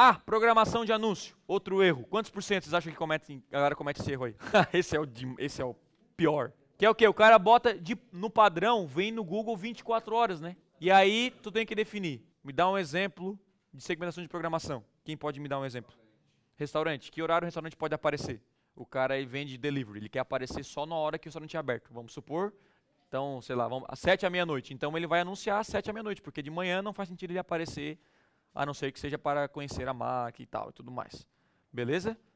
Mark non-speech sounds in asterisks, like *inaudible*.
Ah, programação de anúncio, outro erro. Quantos por cento vocês acham que cometem, a galera comete esse erro aí? *laughs* esse, é o, esse é o pior. Que é o quê? O cara bota de, no padrão, vem no Google 24 horas, né? E aí tu tem que definir. Me dá um exemplo de segmentação de programação. Quem pode me dar um exemplo? Restaurante. Que horário o restaurante pode aparecer? O cara aí vende delivery. Ele quer aparecer só na hora que o restaurante é aberto. Vamos supor. Então, sei lá, vamos, às 7 à meia-noite. Então ele vai anunciar às 7 à meia-noite, porque de manhã não faz sentido ele aparecer a não ser que seja para conhecer a marca e tal e tudo mais. Beleza?